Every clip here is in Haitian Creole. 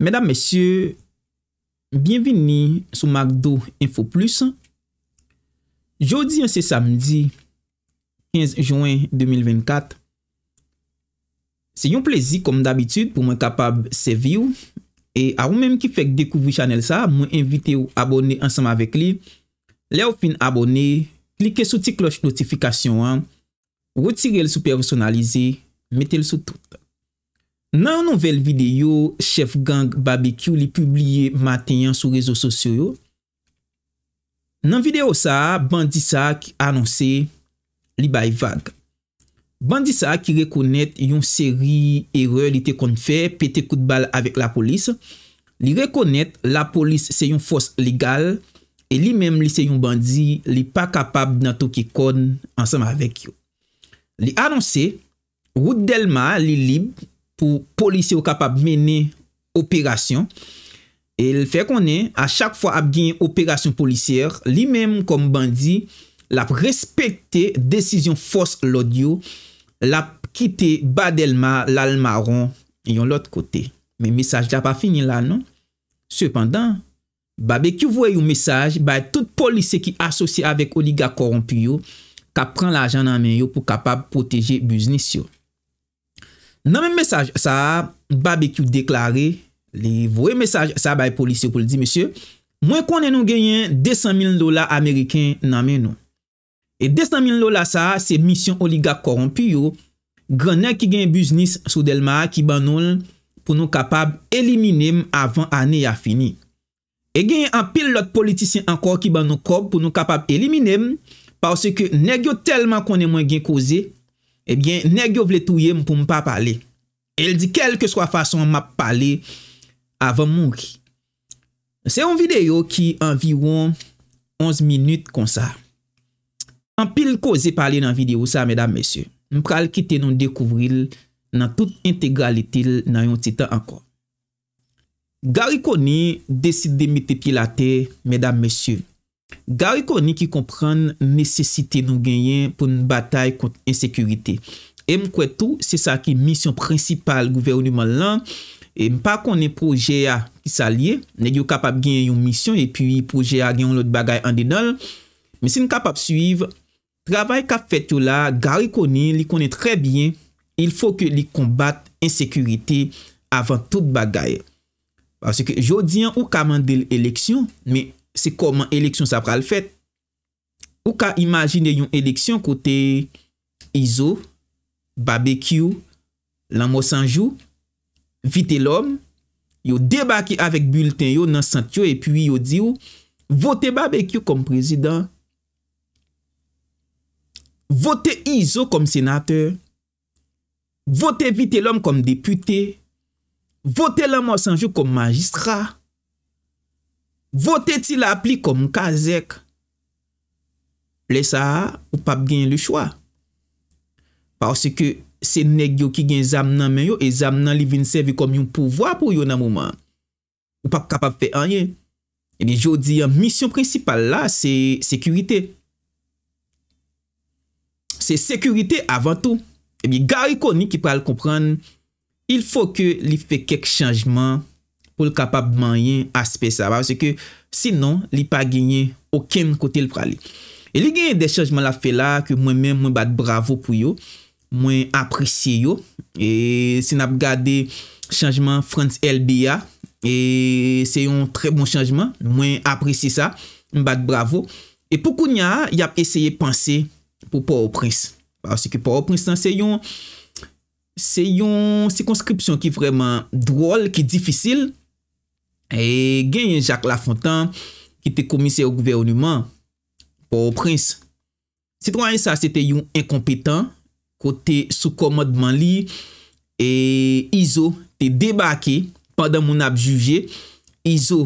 Medan mesye, bienveni sou Magdo Info Plus Jodi an se samdi, 15 Jouen 2024 Se yon plezi kom d'abitud pou mwen kapab sevi ou E a ou menm ki fek dekouvri chanel sa, mwen invite ou abone ansam avek li Le ou fin abone, klike sou ti kloch notifikasyon an Routirel sou personalize, metel sou tout Nan yon nouvel videyo, Chef Gang Barbecue li publie matenyan sou rezo sosyo yo. Nan videyo sa, bandisa ki anonsi li bay vag. Bandisa ki rekonet yon seri ere li te kon fe, pete kout bal avek la polis. Li rekonet la polis se yon fos legal, e li menm li se yon bandi li pa kapab nan tou ki kon ansanm avek yo. Li anonsi, Rout Delma li lib, pou polisi ou kapap mene operasyon. E l fe konen, a chak fwa ap genye operasyon polisyer, li menm kom bandi, lap respekte desisyon fos lod yo, lap kite badelma lal maron yon lot kote. Men mesaj la pa fini la, non? Sepandan, ba be ki vwe yon mesaj, ba tout polisi ki asosye avek oliga korompi yo, ka pren la janan men yo pou kapap proteje buznisyon. Nan men mesaj sa, ba be ki ou deklare, li vwe mesaj sa bay polisyo pou li di, monsye, mwen konen nou genyen 200 000 dola Ameriken nan men nou. E 200 000 dola sa, se misyon oliga koronpy yo, grenen ki gen busnis sou del ma ki ban nou pou nou kapab elimine m avan ane ya fini. E genyen an pil lot politisyen ankor ki ban nou kob pou nou kapab elimine m, parce ke negyo telman konen mwen gen koze, Ebyen, neg yo vle touye m pou m pa pale. El di kelke swa fason m ap pale avan moun ki. Se yon videyo ki anviron 11 minute kon sa. An pil ko ze pale nan videyo sa, medan mesye. M pral kite nou dekouvril nan tout integralitil nan yon titan ankon. Garikoni deside de m te pilate, medan mesye. Gari konen ki kompren nesesite nou genyen pou nou batay kont insekurite. E mkwetou, se sa ki misyon prinsipal gouvernman lan, e mpa konen pou G.A. ki salye, nek yo kapap genyen yon misyon e pi pou G.A. genyon lout bagay an denol, me se n kapap suyiv, travay kap fet yo la, gari konen, li konen tre bien, il fò ke li kombat insekurite avan tout bagay. Parce ke jodi an ou kamen de l'eleksyon, me Se koman eleksyon sa pral fèt. Ou ka imagine yon eleksyon kote Izo, Babekyou, Lama Sanjou, Vite lom, yo debake avèk bulten yo nan santi yo epi yo di yo vote Babekyou kom prezident, vote Izo kom senater, vote Vite lom kom depute, vote Lama Sanjou kom magistra, Votè ti la pli kom mkazèk? E le sa, ou pap gen le chwa. Parse ke se neg yo ki gen zam nan men yo e zam nan li vin sevi kom yon pouvoi pou yon nan mouman. Ou pap kapap fe anye. Ebi, jodi, yon misyon prinsipal la, se sekurite. Se sekurite avan tou. Ebi, gari koni ki pral kompran, il fò ke li fe kek chanjman pou l kapap man yon aspe sa. Parse ke, sinon, li pa genye oken kote l pralik. E li genye de chanjman la fe la, ke mwen men mwen bat bravo pou yo, mwen apresye yo, e se nap gade chanjman France LBA, e se yon tre bon chanjman, mwen apresye sa, mwen bat bravo. E pou kounya, yap esye panse pou pa oprense. Parse ke pa oprense, se yon se yon sikonskripsyon ki vreman drol, ki difisil, E gen yon Jacques Lafontan ki te komise ou gouvernouman pou ou prins. Citroen sa se te yon enkompetan, kote sou komodman li, e Izo te debake padan moun ap juje, Izo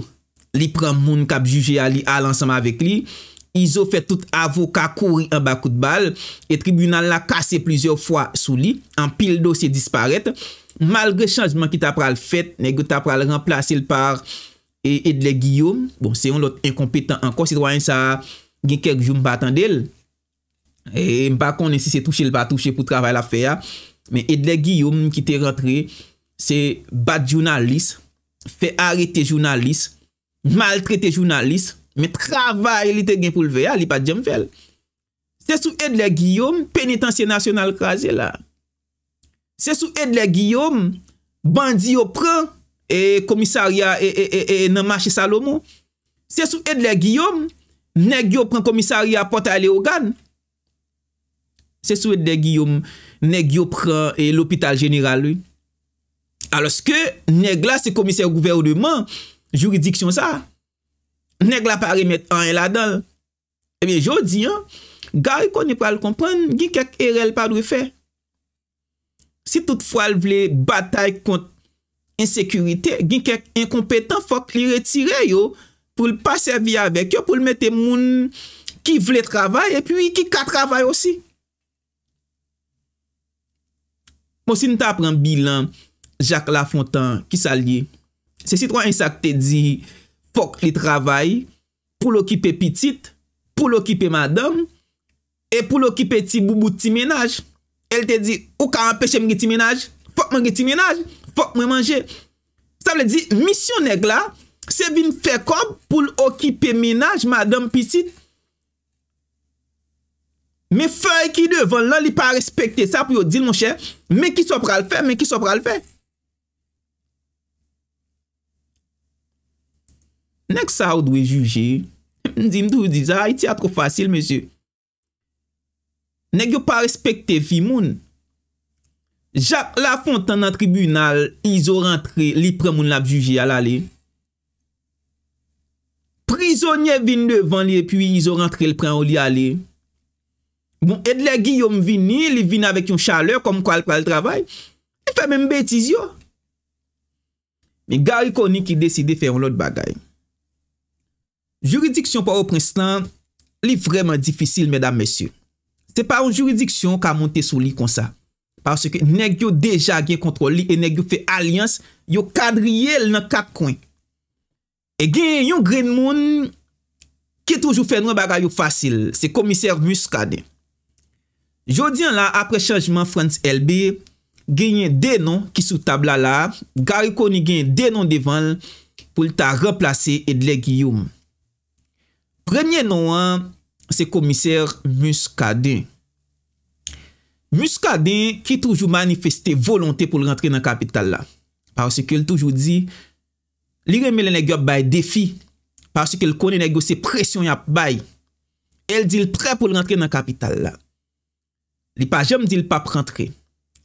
li pran moun kap juje a li al ansama avek li, i zo fè tout avoka kouri an bakout bal, e tribunal la kase plizèr fwa sou li, an pil do se disparet, malgre chanjman ki ta pral fèt, negre ta pral remplase l par, e Edle Guillaume, bon se yon lot inkompetant an konsidwany sa, gen kèk joun batan del, e mba konen si se touche l batouche pou travèl afè ya, men Edle Guillaume ki te rentre, se bat jounalist, fè arete jounalist, maltrete jounalist, Me travay li te gen pou lve ya li pa djem vel. Se sou edle Giyom, penitansye nasyonal krasye la. Se sou edle Giyom, bandi yo pran komisaria e nanmache Salomo. Se sou edle Giyom, neg yo pran komisaria pota ele ogan. Se sou edle Giyom, neg yo pran l'opital general. Alos ke neg la se komisari gouverneman, juridiksyon sa. Neg la pa remet an en la dal. Ebyen jodi an, gari kon ni pa l kompren, gin kek erel pa dwi fe. Si tout fwa l vle batay kont insekurite, gin kek inkompetan fok li retire yo pou l pa servi avek yo, pou l mette moun ki vle travay e pwi ki ka travay osi. Monsi nou ta apren bilan Jacques Lafontan ki salye. Se si tron yon sak te di ki Fok li travay pou l'okipe pitit, pou l'okipe madame, e pou l'okipe ti boubou ti menaj. El te di, ou ka an peche mge ti menaj? Fok mge ti menaj? Fok mwe manje? Sa vle di, misyon neg la, se vin fekob pou l'okipe menaj madame pitit. Me fay ki devon, nan li pa respekte sa pou yo dil mon chè, me ki so pra l'fè, me ki so pra l'fè. Nèk sa ou dwe juje, mdi mdou di za, ah, iti a tro fasil, mse. Nèk yo pa respekte fi moun. Ja la fontan nan tribunal, izo rentre li pre moun lap juje ala li. Prizonye vin devan li, epi izo rentre li pre moun li ala li. Bon, edle Giyom vini, li vin avèk yon chaleur, kom kwa l kwa l travay. E fè mèm betiz yo. Mi gari koni ki deside fè yon lot bagaym. Juridiksyon pa ou prenslan, li vremen difisil medan mesye. Se pa ou juridiksyon ka monte sou li konsa. Pase ke negyo deja gen kontrol li e negyo fe alians yo kadriye l nan kakwen. E gen yon gren moun ki toujou fen ren bagay yo fasil, se komiser Muskade. Jodi an la apre chanjman Frans LB, genyen denon ki sou tabla la, gari koni gen denon devan pou lta replase edle giyoum. Premye nou an, se komiser Mus Kadin. Mus Kadin ki toujou manifestè volontè pou l rentre nan kapital la. Parse ke l toujou di, li reme l enegyo bay defi. Parse ke l kon enegyo se presyon yap bay. El di l pre pou l rentre nan kapital la. Li pa jem di l pa prantre.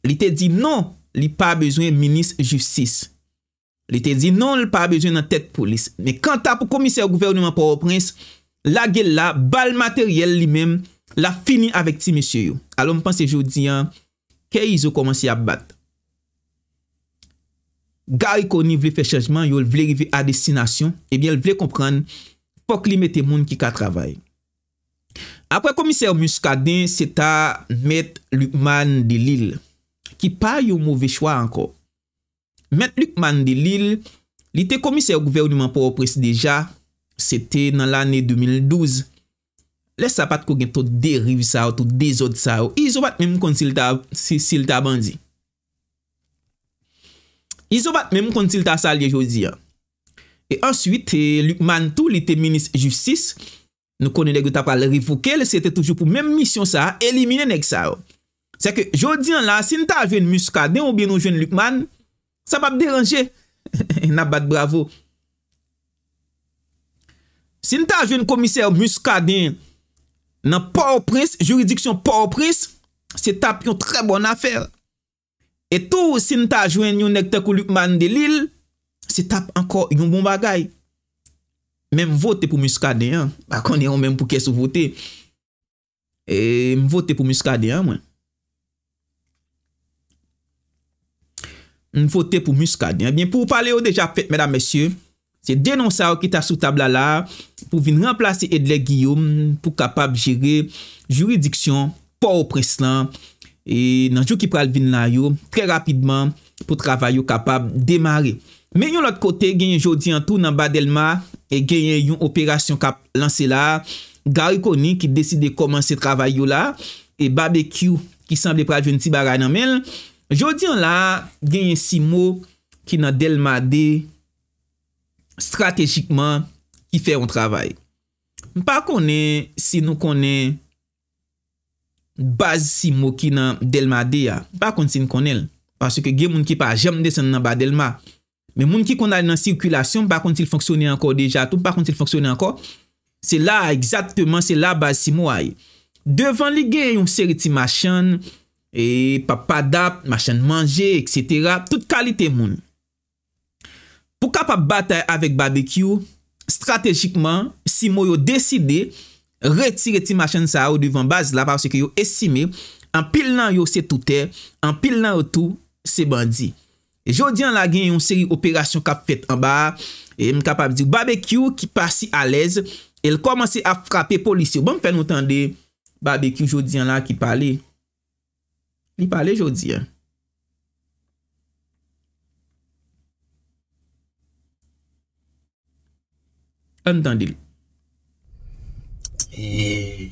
Li te di non, li pa bezwen minis justice. Li te di non, li pa bezwen nan tet polis. Me kanta pou komiser gouverneman Pauvoprins... La gel la, bal materyel li men, la fini avek ti mesye yo. Alo mpense jodi, ke yi zo komanse a bat? Gari koni vle fe chanjman, yo vle rive a destinasyon, ebyen vle kompran, pok li mette moun ki ka travay. Apre komiser Muscadin, seta met Lukman de Lille, ki pa yo mouve chwa anko. Met Lukman de Lille, li te komiser gouvernmen pou opres deja, Sete nan l ane 2012. Le sapat kou gen tou deriv sa ou, tou dezod sa ou. Izo bat menm kon sil ta, sil ta bandi. Izo bat menm kon sil ta salye jodi. E answit, eh, Lukman tou li te minis justice. Nou konen e go tapal revoke. Le sete toujou pou menm misyon sa ou, elimine nek sa ou. Se ke jodi an la, sin ta jwen muska, den ou bien ou jwen Lukman. Sa pap deranje. Na bat bravo. Sin ta jwen komiser muskade, nan pa opris, juridiksyon pa opris, se tap yon tre bon afer. E tou sin ta jwen yon nek te kou lupman de l'il, se tap anko yon bon bagay. Men vote pou muskade, ba konye yon men pou kes ou vote. E vote pou muskade, mwen. M vote pou muskade, mwen pou w pale ou deja fèt, mèdam, mèsyè. Se denonsao ki ta sou tabla la pou vin remplase Edley Guillaume pou kapab jere juridiksyon pou ou pres lan. E nanjou ki pral vin la yo, tre rapidman pou travay yo kapab demare. Menyon lot kote genyen jodi an tou nan badelma e genyen yon operasyon kap lanse la. Garikoni ki deside komanse travay yo la. E Babekiu ki sanble pral joun ti baray nan men. Jodi an la genyen si mou ki nan delma de. Stratejikman ki fè yon travay. Mpa konen si nou konen baz si mwokin nan delma de ya. Mpa konen si nou konen. Paske gen moun ki pa jem de san nan badelma. Men moun ki konen nan sirkulasyon, mpa konen si l fonksyonen ankor deja tou, mpa konen si l fonksyonen ankor. Se la, egzatman, se la baz si mwoy. Devan li gen yon seri ti machan, e papadap, machan manje, etc. Tout kalite moun. Ou kap ap batay avek barbekyou strategikman si mou yo deside retire ti machan sa ou devan baz la parce ki yo esime an pil nan yo se toutè, an pil nan yo tou se bandi. E jodyan la gen yon seri operasyon kap fet an ba, e m kap ap di barbekyou ki pasi alez, el komanse a frape polisyon. Bon m fè nou tande barbekyou jodyan la ki pale, li pale jodyan. An dandil. Eee.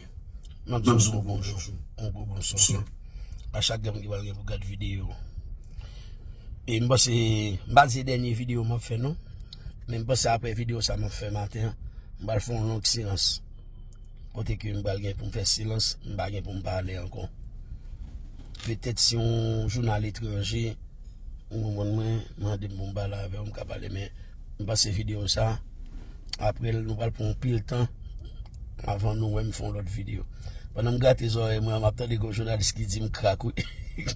Mwak zon zon bonjou. Mwak zon zon bonjou. A chak gen mwen gen pou gade video. E mwen basi denye video mwen fè nou. Men mwen basi apè video sa mwen fè matin. Mwen basi fè mwen loun ki silans. Kote ki mwen basi gen pou mwen fè silans. Mwen basi gen pou mwen parle ankon. Petèt si mwen jounan l'étranger. Mwen mwen mwen. Mwen ade mwen mwen parle ankon. Mwen basi video sa. Mwen basi video sa. apre nou wal pou mpil tan avan nou wè m fon lòt video wè nan m gati zòè mwen apte de gò jò nan diski di m krak wè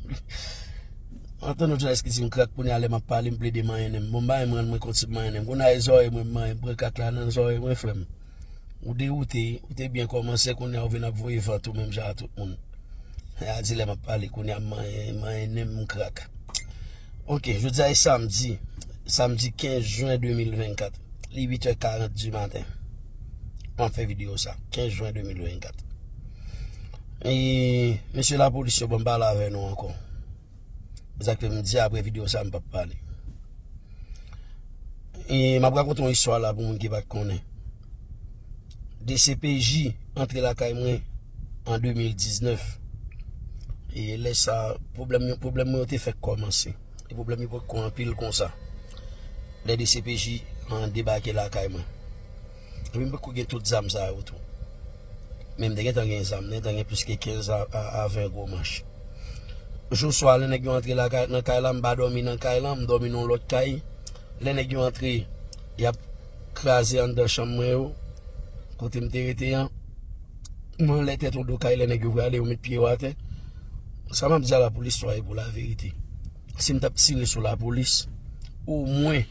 apte nou jò nan diski di m krak pou nè alè m apalè m plè de mayenèm m m mayenèm an m wè konti mayenèm kou nan zòè m wè mayenèm bre kak lanan zòè m wè flèm ou de ou te, ou te bien komanse kou nè avè nan voye vantou mèm jatou a di lè m apalè kou nè mayenèm m krak ok, jò dè ay samdi samdi 15 jwen 2024 Li 8h40 du matin. An fe video sa. 15 juan 2024. E, Mese la polisyo bon ba la re nou an kon. Zak fe m di apre video sa, m pa pa pale. E, ma brakonton iswa la, pou moun ki bak konen. D.C.P.J. entre la Kaimwe, an 2019. E, lesa, problem m yon, problem m yon te fe komanse. E problem m yon pou konan pil kon sa. Le D.C.P.J., an debake lakayman. Mwen pou kou gen tout zam zayoutou. Men mden gen tan gen zam, nen tan gen pluske 15 a 20 gomash. Jou swa, lene gen yon entre lakayman, mba domi lakayman, mdomi nou lot kay, lene gen yon entre, yap krasi an de cham mwen yo, kote mte rete yan, mwen lete tout do kay, lene gen vre ale ou mit piy wate. Sama mza la polis swa e pou la verite. Si mta psine sou la polis, ou mwen,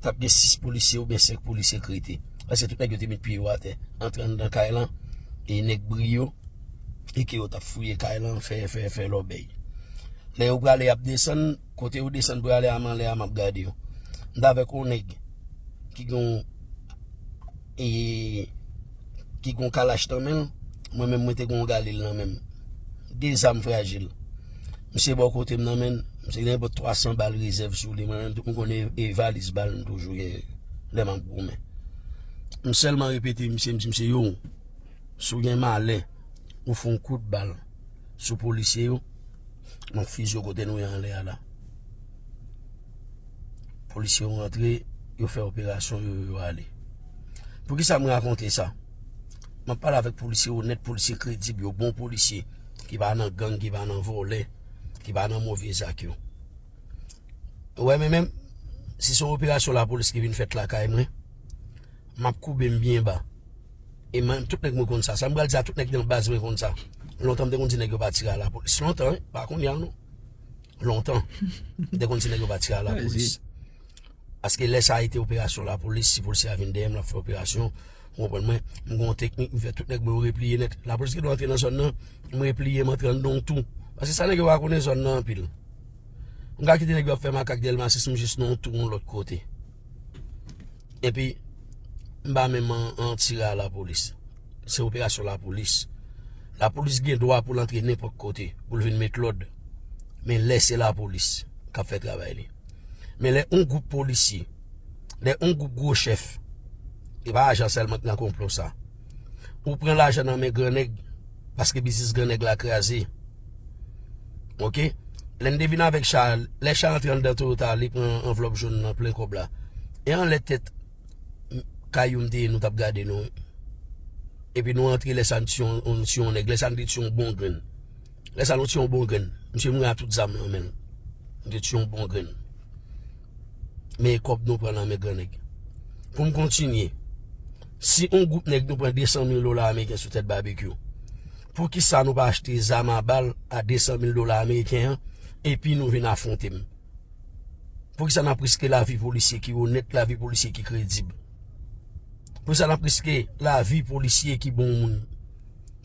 tap gen 6 polise ou ben 5 polise kri te. Ase tou pek yo temit piyo ate. Antran dan kailan, e neg brio, e kyo tap fuyen kailan, fe, fe, fe, lo bey. Le yo brale ap desan, kote yo desan brale aman le am ap gade yo. Nda vek ou neg, ki goun, e, ki goun kalashtan men, mwen men mwen te goun galil nan men. Den sam fragil. Mse bo kote mnen men, Mse gen pou 300 bal rezèv sou li, mwen an tou konen evaliz bal, mwen tou jou gen lèman pou mè. Mse lèman repete, mse, mse, mse, yo, sou gen man lè, ou fon kout bal, sou polisye yo, mwen fiz yo kote nou yan lè an la. Polisye yo rentre, yo fè operasyon, yo yo alè. Pou ki sa mwen akonte sa? Mwen pal avèk polisye yo, net polisye kredib, yo bon polisye, ki ban nan gang, ki ban nan volè, ki ba nan mou vizak yo. Ouè men men, si son operasyon la polis ki vin fèt la kay mwen, map kou bèm bèm ba. E men, tout nèk mou kon sa. Sa mbèl di a tout nèk din baz mwen kon sa. Lontan m dekoun si nèk yo bati ka la polis. Lontan, pa kon yan nou. Lontan, dekoun si nèk yo bati ka la polis. Aske lè sa ite operasyon la polis, si polis ya vin dèm la fè operasyon, m gwen mwen, m gwen teknik, m fè tout nèk m wè wè pliye net. La polis ki do an tre nan son nan, m wè pliye Pase sa ne ge wakou ne zon nan pil. Mga ki te ne ge wakou fèman kak dièlman se soum jis nou tou moun lot kote. E pi, mba mèman an tira la polis. Se operasyon la polis. La polis gen doa pou lantri ne pot kote, pou lvin met lode. Men lè se la polis kap fè travay li. Men lè un goup polisi, lè un goup goup chef, e pa ajan sel mwen konplo sa. Ou pren l'ajan nan mè gwenèk paske bizis gwenèk lak razi Ok, lende vina vek chal, lè chal entri an de toro ta, lipe an envelop joun nan plen kop la. E an lete tet kayoum dey nou tap gade nou. E pi nou entri lè san ti yon nèk, lè san ti yon bon gwen. Lè san nou ti yon bon gwen, mse mwen a tout zame yon men. Ti yon bon gwen. Men kop nou pren nan mèk gwen nèk. Pou m kontinye, si on goup nèk nou pren 200 000 lola mèk gen sou tet barbekyou. Pou ki sa nou pa achete zaman bal a 200 000 dola Amerikyan, epi nou vina afontem. Pou ki sa nan priske la vi policye ki ou net, la vi policye ki kredib. Pou ki sa nan priske la vi policye ki bon moun,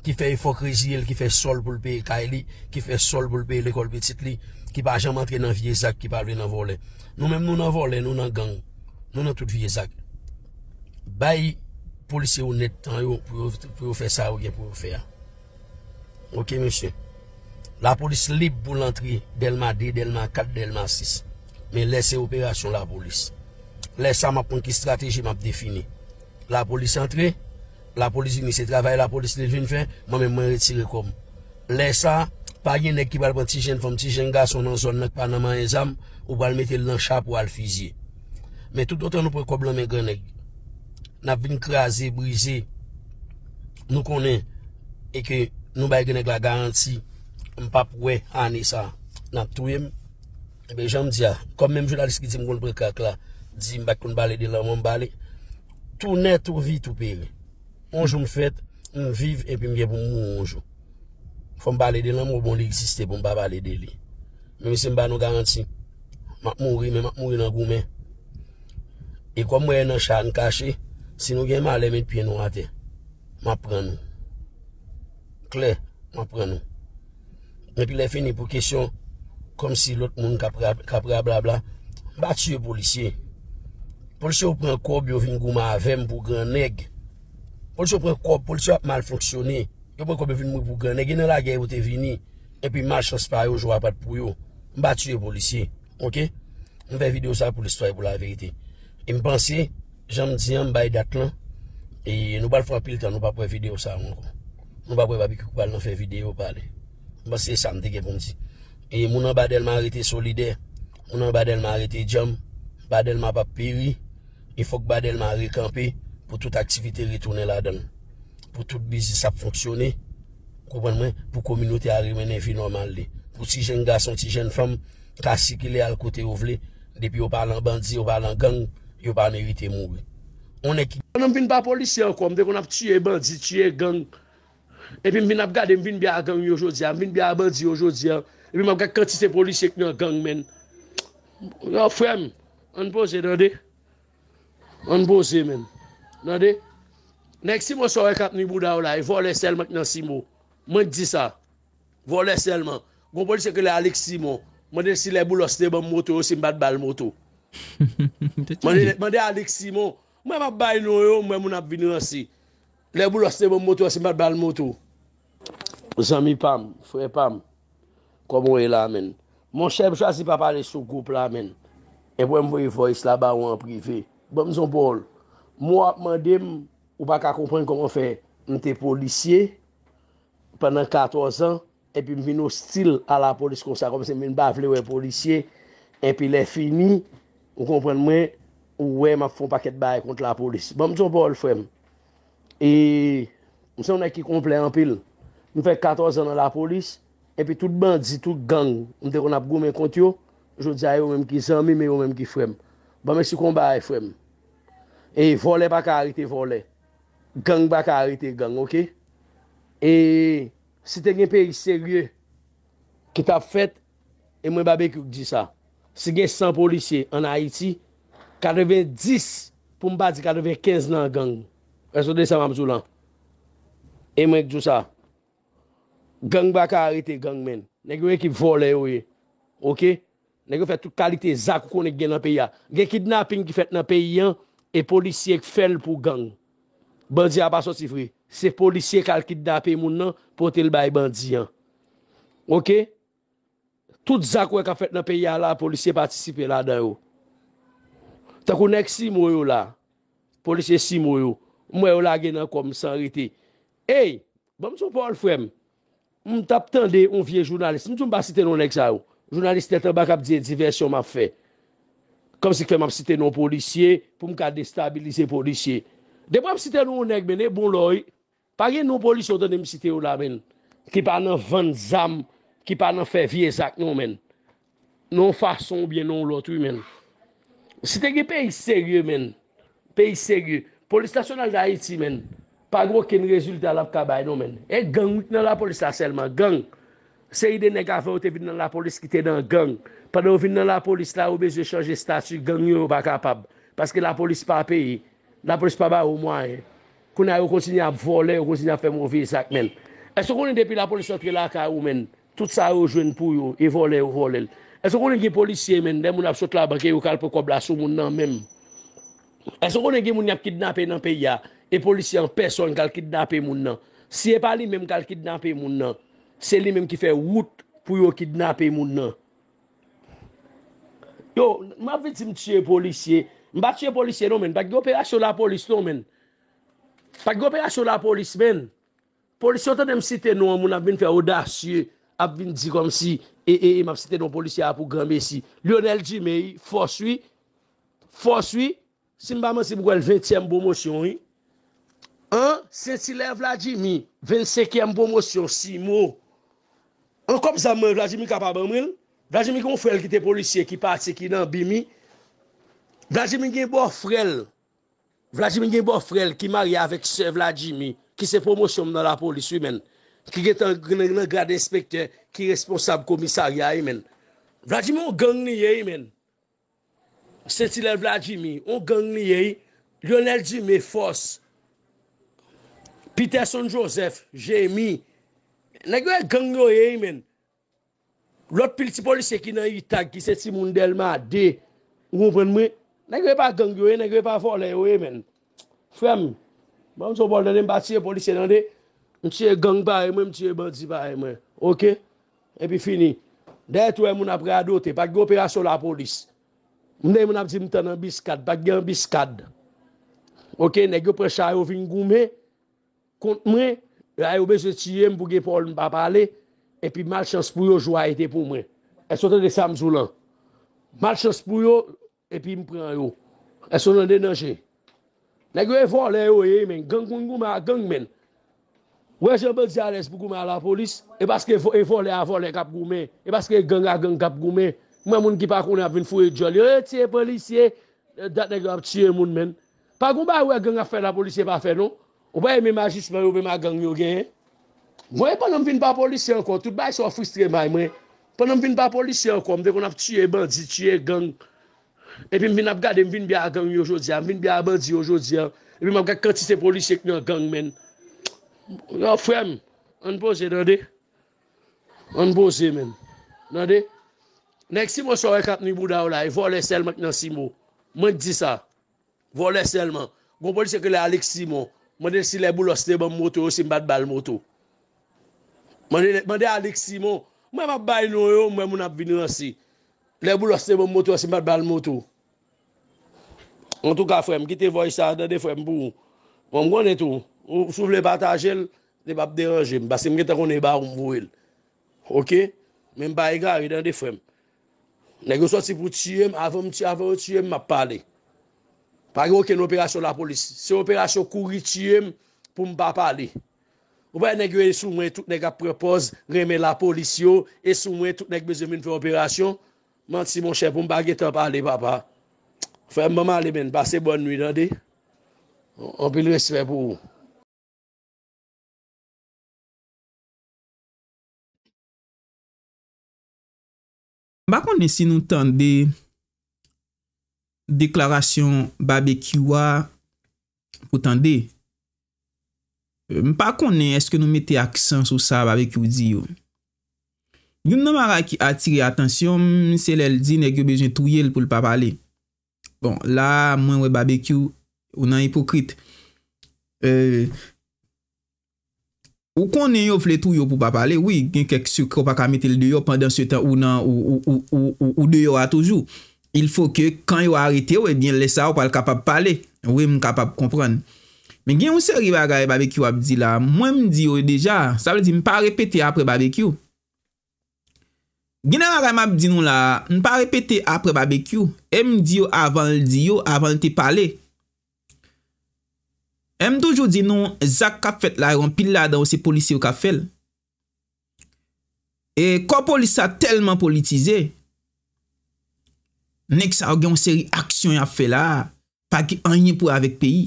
ki fe fok rezil, ki fe sol pou l pey kaili, ki fe sol pou l pey lekol petitli, ki pa jan mantre nan viezak, ki pa vina vole. Nou menm nou nan vole, nou nan gang, nou nan tout viezak. Bayi policye ou net, pou yo fe sa ou gen pou yo fe a. La polis lip pou lantri Delman 2, delman 4, delman 6 Men lese operasyon la polis Lese sa mapon ki strateji map defini La polis antre La polis imise travaye La polis ne vin fin Mwen men retire kom Lese sa Paye nek ki bal ban tijen Fon tijen gason nan zon nek panaman enzam Ou bal metel lan cha pou al fizye Men toutotan nou prekoblan men gane Nap vin kraze, brize Nou konen Eke Nou bay genèk la garanti, m pap wè, anè sa, nap touèm, ebe jèm diya, kom mèm jèl aliski di m goun brekak la, di m bakoun balè de la, m wèm balè, tou net ou vit ou pe mè, onjou m fèt, m viv, e pi m gen pou m moun onjou, fòm balè de la, m wèm bon li gziste, m wèm ba balè de li, m wèm se m ban nou garanti, m ap mouri, m ap mouri nan goun mè, e kom m wèm nan chan kache, se nou gen malèm et pi nou ate, m ap pran nou, Mwen pren nou Mwen pi le fini pou kesyon Kom si lot moun kapra bla bla Mwen batu yo policye Polisye ou pren kob yo vin gou ma avem Pou gran neg Polisye ou pren kob, polisye ou ap mal fonksyonne Yo pou konbe vin moun pou gran neg Yon la gey ou te vini Mwen pi mas chans pa yo, jwa pat pou yo Mwen batu yo policye Mwen ven video sa pou l'histoire pou la verite Mwen pensi, jan m diyan m bay dat lan E nou bal fwa pil tan Mwen papwen video sa moun kon Nou pa pou e babi ki kou pa lan fe vide yo pa li. Mwen se san te gen bonzi. E moun an badelman rete solide, moun an badelman rete jom, badelman pa piwi, e fok badelman rekanpe, pou tout aktivite retoune la dan. Pou tout bizis ap foksyone, pou kominote a rimene vi normal li. Pou si jen gas, son si jen fam, kasi ki li al kote ou vle, depi yo pa lan bandzi, yo pa lan gang, yo pa lan rete mou. Mwen nan vin pa polisi an kom, dekoun ap tiye bandzi, tiye gang, Epi m vin ap gade, m vin bi a gang yo jodia, m vin bi a abadi yo jodia, epi m ap gade kati se polisye ki nan gang men. N a fran, an pose dade, an pose men, dade. Nek si m wosore kat ni bouda wla, e vo le selman ki nan simo, mwen di sa, vo le selman. Gon polisye ki le Alex Simon, mwen de si le bouloste ban moto yo, si m bad bal moto. Mwen de Alex Simon, mwen ap bay nou yo, mwen moun ap vin yon si. Le bouloste bon motou ase mat bal motou. Zami pam, fwe pam, komon e la men. Mon chèm chwa si pa pale sou goup la men. E pwèm vwey voice la ba ou an prive. Bwèm zon bol. Mwa mandem, ou baka kompren komon fè. Nte policye, pwèm nan 14 an, e pwèm vin nou stil a la polis kon sa kompren. Mwen bavle wè policye, e pwèm lè fini, ou kompren mwen, ou wèm ap fon paket baye kont la polis. Bwèm zon bol fwèm. E, mwen sa mwen a ki komple an pil, mwen fek 14 an an la polis, epi tout bandi, tout gang, mwen te kon ap go men kont yo, jo di a yo menm ki zanmi, men yo menm ki frem. Ba mwen si kon ba a e frem, e vole baka harite vole, gang baka harite gang, ok? E, si te gen peri serye ki ta fet, e mwen babek yo ki di sa, si gen 100 polisye an Haiti, 90, pou mba di 95 nan gang. Eso de sa mamzou lan. Emenk djousa. Gang baka harite gang men. Nèk yo e ki vole yo e. Ok? Nèk yo fet tout kalite zakou kon e gen nan pe ya. Gen kidnapping ki fet nan pe yan, e polisye ek fel pou gang. Bandi a pa sotifri. Se polisye kal kidnap e moun nan, potel bay bandi yan. Ok? Tout zakou e ka fet nan pe ya la, polisye patisipe la dan yo. Takou nek si mou yo la. Polisye si mou yo. Mwè ou la gen nan kom san riti. Ey, bèm sou Paul Frem, m tap tende ou vie jounalist, m tou m ba site nou nek za ou. Jounalist netan bak ap diye diversyon m ap fe. Kom si k fèm ap site nou policye, pou m ka destabilize policye. De pou ap site nou ou nek menè, e bon lòy, pa gen nou polis yo tenem site ou la men. Ki pa nan vant zam, ki pa nan fe vie zak nou men. Nou fason ou bien nou lòtou men. Site gen peyi seryou men. Peyi seryou. Polis stational da Haiti men, pa gwo ken rezultat la pou kabay nou men. E gang witen nan la polis la selman, gang. Se ide nek avote vin nan la polis ki tenan, gang. Pwede ou vin nan la polis la ou bezye chanje statu, gang yon ou pa kapab. Paske la polis pa peyi, la polis pa ba ou mwaye. Kou na ou kontinye ap vole, ou kontinye ap fèm ou vizak men. E so konen depi la polis otre la ka ou men, tout sa ou jwen pou yo, e vole ou vole. E so konen ki polisye men, demoun ap sot la bagay ou kal pou kobla sou moun nan menm. E so konen ki moun yap kidnapen nan pe ya, e polisyen, person kal kidnapen moun nan. Si e pa li men kal kidnapen moun nan, se li men ki fe wout pou yo kidnapen moun nan. Yo, m ap vitim tiye polisyen, m bat tiye polisyen nou men, pak gope asyo la polisyen nou men. Pak gope asyo la polisyen men, polisyen otanem site nou an moun ap vin fe odasye, ap vin di kon si, e eh, e eh, e eh, m ap site nou polisyen ap pou kambi si. Lionel Dimei, foswi, foswi, Simba man se mou gwen 20èm bomosyon, yi. An, sensile Vladimir, 25èm bomosyon, si mou. An kom zanmè, Vladimir kapabèm ril. Vladimir gen ou frel ki te polisye ki pati ki nan bimi. Vladimir gen ou frel. Vladimir gen ou frel ki mari avèk se Vladimir, ki se pomosyon mè nan la polisye, men. Ki gen tan gwen le gade inspektè, ki responsab komisarya, yi, men. Vladimir gen ou gang ni, yi, men. Seti lev la jimi, ou gang li yeyi, Lionel di me fos, Peterson Joseph, Jemi, Nekwe gang yo yeyi men, Lot pil ti polise ki nan yi tag, Ki seti moun del ma de, Nekwe pa gang yo ye, Nekwe pa fol e yo ye men, Frem, Moun so bol dene mba tiye polise nan de, Mtiye gang pa e mwen, mtiye badi pa e mwen, Ok, epi fini, Dey to e moun apre adote, Pak gope aso la polise, Mde mwen ap di mten an biskad, bak gen an biskad. Ok, negyo precha yo vingou mwen, kont mwen, yo ayo bezye tiye mpouge pou al mpa pale, epi mal chans pou yo jwa ete pou mwen. E sotan de samzou lan. Mal chans pou yo, epi mpren yo. E sotan de nage. Negyo evo le yo ye eh, men, gang kongou mwen a gang men. Wè jenpe di ales pou kou mwen a la polis, e baske evo le avole kap kou mwen, e baske gang a gang kap kou mwen, Mwen moun ki pa kon ap vin fwe djol. Yo e eh, tiye polisye, eh, dat nek ap tiye moun men. Pa kon ba wè gen a fè la polisye pa fè nou? Ou baye mè magis mè wè mè a gang yo gen? Mwen e pan m vin pa polisye an kon, tout baye sa ofis tre may mwen. Pan m vin pa polisye an kon, mwen ap tiye bandi, tiye gang. Epi m vin ap gade m vin bi a gang yo jodze, m vin bi a bandi yo jodze. Epi m ap gade kati se polisye kwen yo gang men. Yo frèm, an pose dade. An pose men. Dade. Dade. Nèk si mò sorè kat ni bouda ou la, y vò lè selman ki nan si mò. Mè di sa. Vò lè selman. Gwò pò di se ke lè Alex Simon, mè de si lè bouloste mò mwotou, si mbè d'bal mwotou. Mè de Alex Simon, mè mè bè bay nou yo, mè mwè moun ap vinè ansi. Lè bouloste mwotou, si mbè d'bal mwotou. Mwen tou ka frèm, ki te voy sa, dè de frèm pou ou. Mwen mwen de tou, ou sou vle bat a jel, de bap de rejim, basi mwen te kon Negyo sou ti pou tiyem, avon ti avon tiyem, map pale. Pag yo ken operasyon la polisyon. Se operasyon kou ri tiyem, pou m pa pale. Ou bay negyo e sou mwen tout nega prepoz reme la polisyon, e sou mwen tout neg me zemine fe operasyon, man ti mon chè pou m pa getan pale, papa. Fèm m maman li men, pase bonn nwi, dande. On pi lres fè pou ou. Mpa konen si nou tande deklarasyon babekyu wa pou tande? Euh, mpa konen eske nou mette aksan sou sa babekyu di yo? Yon mnamara ki atire atensyon mse lel di negyo bejwen touye l pou l papale. Bon la mwen we babekyu ou nan hipokrite. Euh, Ou konen yo fletou yo pou pa pale, wè gen kek sukro pa kamite l deyo pandan se tan ou nan ou deyo a toujou. Il fò ke kan yo harite wè gen lè sa wè pa l kapab pale, wè m kapab kompran. Men gen wè se riva agar e bavèk yo ap di la, mwen m di yo deja, sa wè di m pa repete apre bavèk yo. Genera agar m ap di nou la, m pa repete apre bavèk yo, e m di yo avan l di yo avan l te pale. M dojou di nou, zak kap fet la yon pil la dan w se polisi w ka fel. E kon polisi sa telman politize, nek sa w gen yon seri aksyon yon fe la, pa ki an yon pou avek peyi.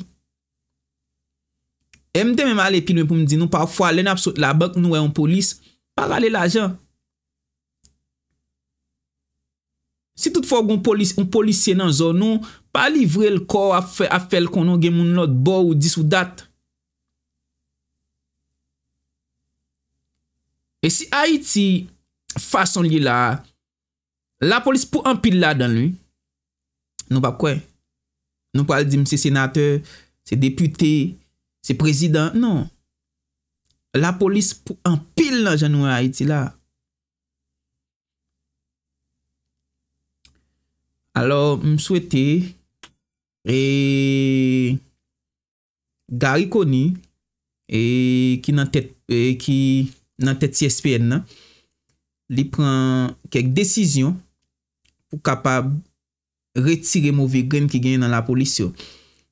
M de men ale pil men pou m di nou, pa w fwa len ap sot la bank nou wè e yon polisi, pa gale la jan. Si tout fwa w gen yon polisi yon zon nou, a livre l kor a fel konon gen moun lot bo ou dis ou dat. E si Haiti fason li la, non. la polis pou empil la dan lui, nou pa kwen. Nou pa al di mse senate, se depute, se prezident, nan. La polis pou empil la janou Haiti la. Alors, m souwete E gari koni e ki nan tèt si e espèn nan, li pran kek desisyon pou kapab retire mouve gren ki genye nan la polisyon.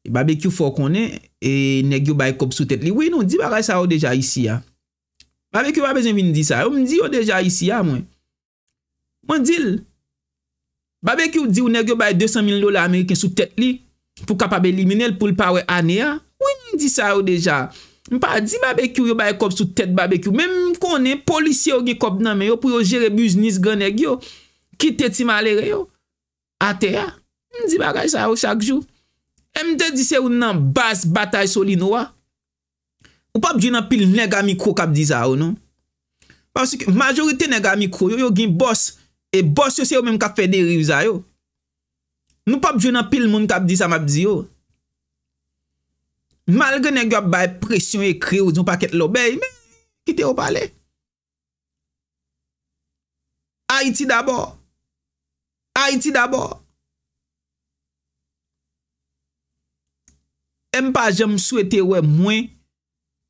E Babek yu fò konen e negyo baye kop sou tèt li. Ou yon di ba ray sa ou deja isi ya? Babek yu wap bezon vin di sa? Ou m di ou deja isi ya mwen? Mwen dil? Babek yu di ou negyo baye 200 mil lola Ameriken sou tèt li? pou kap abe elimine l pou l pawe ane ya. Ou yon di sa yo deja? Mpa di babekyo yo baye kop su tet babekyo. Mem konen, polisi yo ge kop nanme yo pou yo jere bujnis gane gyo ki teti male re yo. Ate ya. Mdi bagay sa yo chakjou. Mde di se yo nan bas batay soli nou wa. Ou pa bjou nan pil nega mikro kap di za yo nou. Pasik majorite nega mikro yo yo gen bos e bos yo se yo menm ka federi yo za yo. Nou pa bjou nan pil moun kap di sa mabzi yo. Malge nèk yo bay presyon e kri ou di nou pa ket lo bey, me, kite yo pale. Haiti d'abo. Haiti d'abo. M pa jèm sou ete we mwen,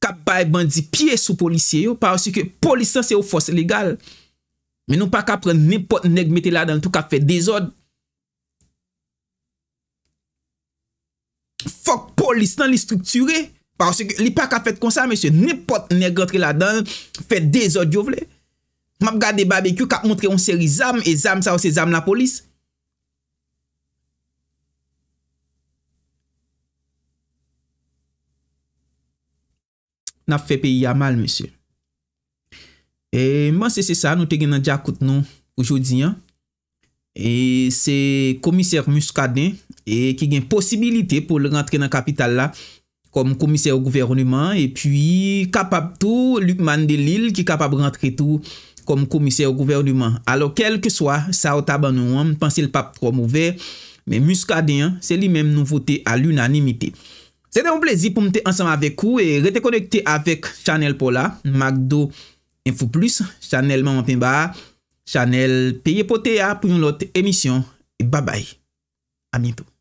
kap bay bandi piye sou polisye yo, par si ke polisan se yo fos legal. Me nou pa kap ren nipot nèk meti la dan tout ka fe dezod. Fok polis nan li strukture. Parse li pa kat fèt konsan, mè sè. Nè pot nè gètrè la dan fèt dè zò djò vle. Mè m gade bè bè kyou kat moutre yon sèri zàm e zàm sa ou se zàm la polis. Nè fè peyi ya mal, mè sè. E man se se sa, nou te gen nan dja kout nou oujou diyan. E se komiser Muscadin e ki gen posibilite pou le rentre nan kapital la komiser ou gouvernyman. E pi kapap tou, lupman de l'il ki kapap rentre tou komiser ou gouvernyman. Alo kelke swa, sa ou taban nou an, m'pense l'pap promouver. Men Muscadin, se li men nou voté a l'unanimité. Se de moun plezi pou mte ansan avèk ou e rete konekte avèk chanel pola. Magdo, info plus, chanel maman pen ba. chanel Piyepotea pou yon lot emisyon. E babay. A min tou.